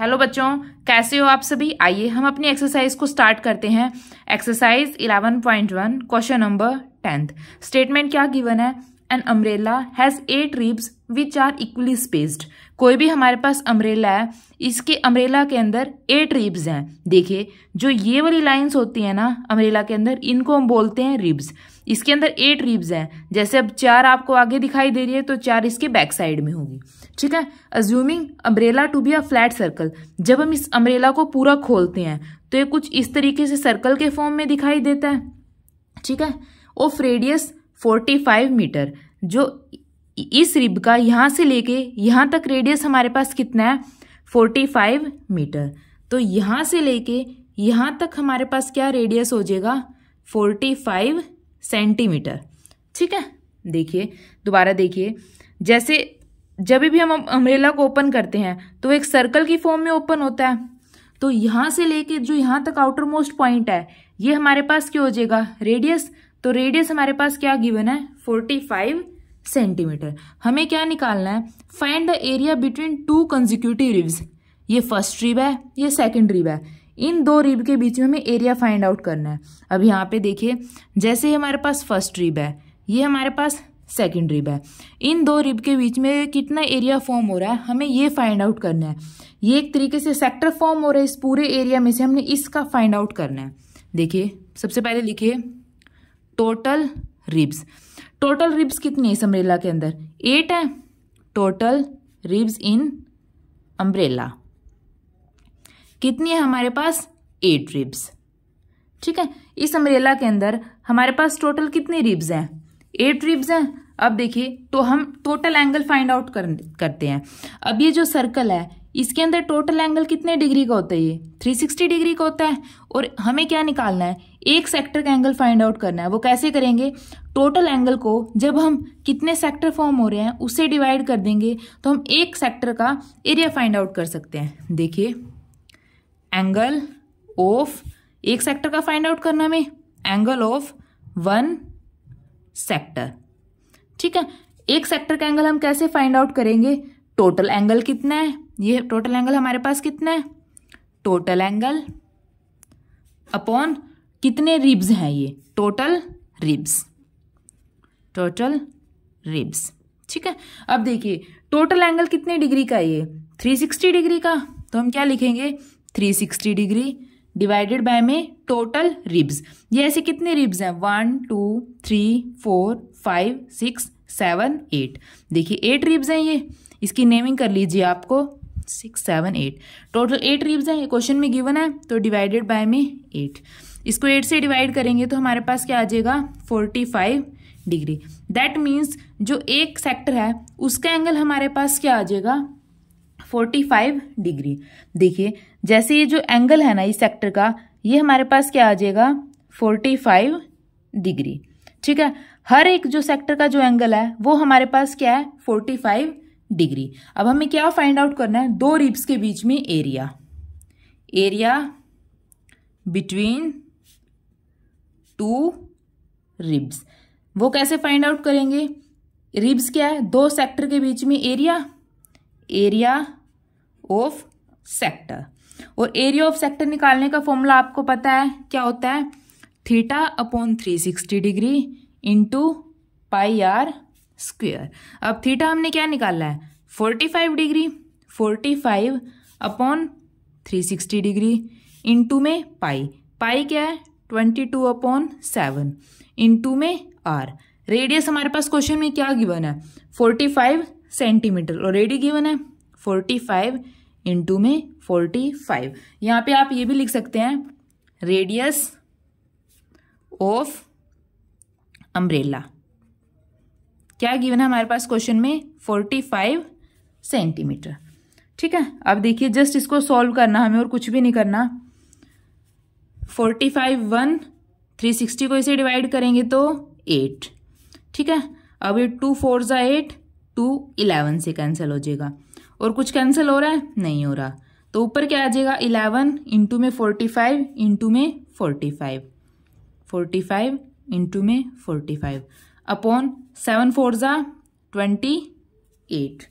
hello बच्चों कैसे हो आप सभी आइए हम अपनी एक्सरसाइज को स्टार्ट करते हैं exercise 11.1 question number tenth statement क्या गिवन है an umbrella has eight ribs which are equally spaced कोई भी हमारे पास अम्ब्रेला है इसके अम्ब्रेला के अंदर एट रिब्स हैं देखिए जो ये वाली लाइंस होती हैं ना अम्ब्रेला के अंदर इनको हम बोलते हैं रिब्स इसके अंदर एट रिब्स हैं जैसे अब चार आपको आगे दिखाई दे रही है तो चार इसके बैक साइड में होगी ठीक है assuming umbrella to be a flat circle जब हम इस अम्ब्रेला को पूरा खोलते हैं तो ये कुछ इस तरीके से सर्कल के फॉर्म में दिखाई देता है ठीक है of radius forty five metre जो इस रिब का यहाँ से लेके यहाँ तक रेडियस हमारे पास कितना है फोर्टी फाइव मीटर तो यहाँ से लेके यहाँ तक हमारे पास क्या रेडियस हो जाएगा फोर्टी फाइव सेंटीमीटर ठीक है देखिए दोबारा देखिए जैसे जब भी हम अम्ब्रेला को ओपन करते हैं तो एक सर्कल की फॉर्म में ओपन होता है तो यहाँ से लेके जो यहाँ तक आउटर मोस्ट पॉइंट है ये हमारे पास क्या हो जाएगा रेडियस तो रेडियस हमारे पास क्या गिवन है फोर्टी फाइव सेंटीमीटर हमें क्या निकालना है find the area between two consecutive ribs ये फर्स्ट रिब है ये सेकेंड रिब है इन दो रिब के बीच में हमें एरिया फाइंड आउट करना है अब यहाँ पे देखिए जैसे ही हमारे पास फर्स्ट रिब है ये हमारे पास सेकेंड रिब है इन दो रिब के बीच में कितना एरिया फॉर्म हो रहा है हमें ये फाइंड आउट करना है ये एक तरीके से सेक्टर फॉर्म हो रहा है इस पूरे एरिया में से हमने इसका फाइंड आउट करना है देखिए सबसे पहले लिखिए टोटल रिब्स टोटल रिब्स कितने हैं इस अम्ब्रेला के अंदर एट है टोटल रिब्स इन अम्ब्रेला कितनी है हमारे पास एट रिब्स ठीक है इस अम्ब्रेला के अंदर हमारे पास टोटल कितने रिब्स हैं एट रिब्स हैं अब देखिए तो हम टोटल एंगल फाइंड आउट कर, करते हैं अब ये जो सर्कल है इसके अंदर टोटल एंगल कितने डिग्री का होता है ये 360 डिग्री का होता है और हमें क्या निकालना है एक सेक्टर का एंगल फाइंड आउट करना है वो कैसे करेंगे टोटल एंगल को जब हम कितने सेक्टर फॉर्म हो रहे हैं उससे डिवाइड कर देंगे तो हम एक सेक्टर का एरिया फाइंड आउट कर सकते हैं देखिए एंगल ऑफ एक सेक्टर का फाइंड आउट करना हमें एंगल ऑफ वन सेक्टर ठीक है एक सेक्टर का एंगल हम कैसे फाइंड आउट करेंगे टोटल एंगल कितना है ये टोटल एंगल हमारे पास कितना है टोटल एंगल अपॉन कितने रिब्स हैं ये टोटल रिब्स टोटल रिब्स ठीक है अब देखिए टोटल एंगल कितने डिग्री का ये 360 डिग्री का तो हम क्या लिखेंगे 360 डिग्री डिवाइडेड बाय में टोटल रिब्स ये ऐसे कितने रिब्स हैं one two three four five six seven eight देखिए एट रिब्स हैं ये इसकी नेमिंग कर लीजिए आपको six seven eight total eight ribs हैं ये क्वेश्चन में गिवन है तो डिवाइडेड बाय में एट इसको एट से डिवाइड करेंगे तो हमारे पास क्या आ जाएगा forty five degree that means जो एक सेक्टर है उसका एंगल हमारे पास क्या आ जाएगा 45 डिग्री देखिए जैसे ये जो एंगल है ना इस सेक्टर का ये हमारे पास क्या आ जाएगा 45 डिग्री ठीक है हर एक जो सेक्टर का जो एंगल है वो हमारे पास क्या है 45 डिग्री अब हमें क्या फाइंड आउट करना है दो रिब्स के बीच में area area between two ribs वो कैसे फाइंड आउट करेंगे रिब्स क्या है दो सेक्टर के बीच में एरिया एरिया ऑफ सेक्टर और एरिया ऑफ सेक्टर निकालने का फॉर्मूला आपको पता है क्या होता है theta upon three sixty degree into pi r square अब थीटा हमने क्या निकाला है forty five degree forty five upon three sixty degree into में पाई पाई क्या है twenty two upon seven into में आर रेडियस हमारे पास क्वेश्चन में क्या गिवन है फोर्टी फाइव सेंटीमीटर और रेडी गिवन है फोर्टी फाइव इंटू में फोर्टी फाइव यहां पर आप ये भी लिख सकते हैं रेडियस ऑफ अम्ब्रेला क्या गिवन है हमारे पास क्वेश्चन में फोर्टी फाइव सेंटीमीटर ठीक है अब देखिए जस्ट इसको सॉल्व करना हमें और कुछ भी नहीं करना forty five one three sixty को इसे डिवाइड करेंगे तो एट ठीक है अब ये टू फोर ज़ा एट टू इलेवन से कैंसिल हो जाएगा और कुछ कैंसिल हो रहा है नहीं हो रहा तो ऊपर क्या आ जाएगा इलेवन इंटू में फोर्टी फाइव इंटू में forty five forty five into में forty five upon seven four ज़ा ट्वेंटी एट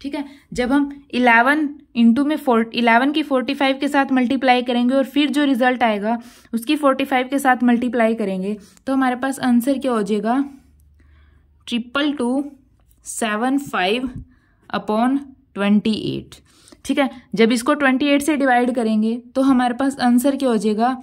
ठीक है जब हम इलेवन इंटू में फोर इलेवन की फोर्टी फाइव के साथ मल्टीप्लाई करेंगे और फिर जो रिजल्ट आएगा उसकी फोर्टी फाइव के साथ मल्टीप्लाई करेंगे तो हमारे पास आंसर क्या हो जाएगा triple two seven five upon twenty eight ठीक है जब इसको ट्वेंटी एट से डिवाइड करेंगे तो हमारे पास आंसर क्या हो जाएगा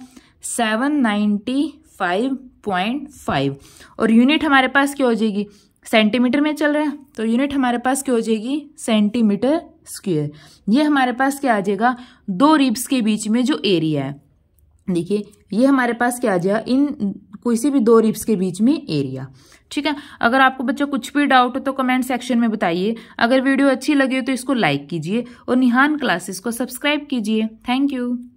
seven ninety five point five और यूनिट हमारे पास क्या हो जाएगी सेंटीमीटर में चल रहा है तो यूनिट हमारे पास क्या हो जाएगी सेंटीमीटर स्क्वेयर ये हमारे पास क्या आ जाएगा दो रिब्स के बीच में जो एरिया है देखिए ये हमारे पास क्या आ जाए इन किसी भी दो रिप्स के बीच में एरिया ठीक है अगर आपको बच्चों कुछ भी डाउट हो तो कमेंट सेक्शन में बताइए अगर वीडियो अच्छी लगी हो तो इसको लाइक कीजिए और निहान क्लासेस को सब्सक्राइब कीजिए थैंक यू